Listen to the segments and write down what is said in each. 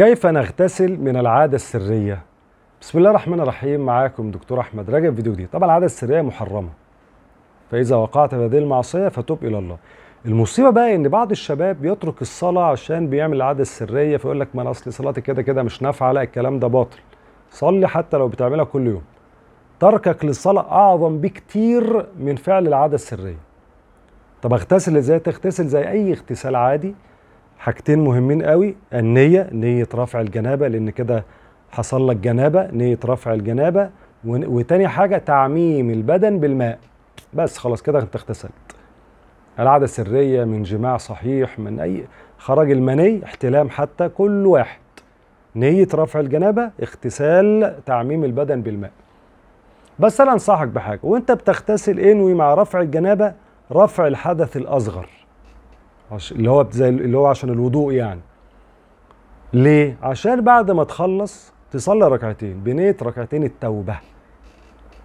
كيف نغتسل من العادة السرية؟ بسم الله الرحمن الرحيم معاكم دكتور أحمد رجب فيديو جديد طبعا العادة السرية محرمة فإذا وقعت في هذه المعصية فتب إلى الله المصيبة بقى إن بعض الشباب بيترك الصلاة عشان بيعمل العادة السرية فيقول لك ما أنا أصل صلاتي كده كده مش نافعة لا الكلام ده باطل صلي حتى لو بتعملها كل يوم تركك للصلاة أعظم بكتير من فعل العادة السرية طب اغتسل ازاي تغتسل زي اي اغتسال عادي حاجتين مهمين قوي النية نية رفع الجنابة لأن كده حصل لك جنابة نية رفع الجنابة وتاني حاجة تعميم البدن بالماء بس خلاص كده انت اغتسلت العادة سرية من جماع صحيح من أي خرج المني احتلام حتى كل واحد نية رفع الجنابة اغتسال تعميم البدن بالماء بس أنا أنصحك بحاجة وأنت بتغتسل انوي مع رفع الجنابة رفع الحدث الأصغر عش... اللي هو زي اللي هو عشان الوضوء يعني ليه عشان بعد ما تخلص تصلي ركعتين بنيت ركعتين التوبه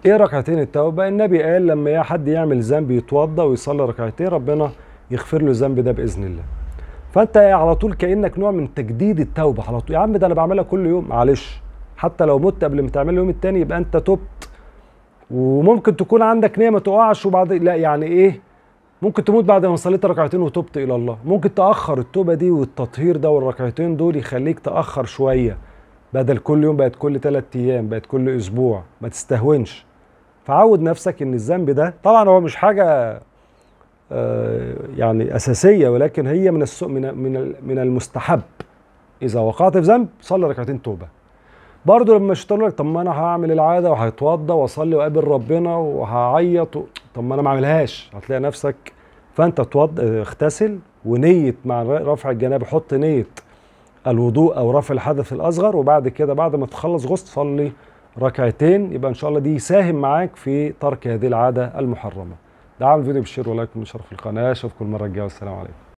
ايه ركعتين التوبه النبي قال لما يا حد يعمل ذنب يتوضا ويصلي ركعتين ربنا يغفر له الذنب ده باذن الله فانت على طول كانك نوع من تجديد التوبه على طول يا عم ده انا بعملها كل يوم معلش حتى لو مت قبل ما تعمل اليوم التاني يبقى انت تبت وممكن تكون عندك نيه ما تقعش وبعد لا يعني ايه ممكن تموت بعد ما صليت ركعتين وتبت الى الله ممكن تاخر التوبه دي والتطهير ده والركعتين دول يخليك تاخر شويه بدل كل يوم بقت كل ثلاث ايام بقت كل اسبوع ما تستهونش فعود نفسك ان الذنب ده طبعا هو مش حاجه آه يعني اساسيه ولكن هي من من من المستحب اذا وقعت في ذنب صلي ركعتين توبه برضه لما الشيطان يقول لك طب ما انا هعمل العاده وهتوضى واصلي واقابل ربنا وهعيط و... طب ما انا ما اعملهاش هتلاقي نفسك فانت توضى اغتسل ونيه مع رفع الجناب حط نيه الوضوء او رفع الحدث الاصغر وبعد كده بعد ما تخلص غسل صلي ركعتين يبقى ان شاء الله دي يساهم معاك في ترك هذه العاده المحرمه ده عامل فيديو بالشير ولايك من في القناه اشوفكم المره الجايه والسلام عليكم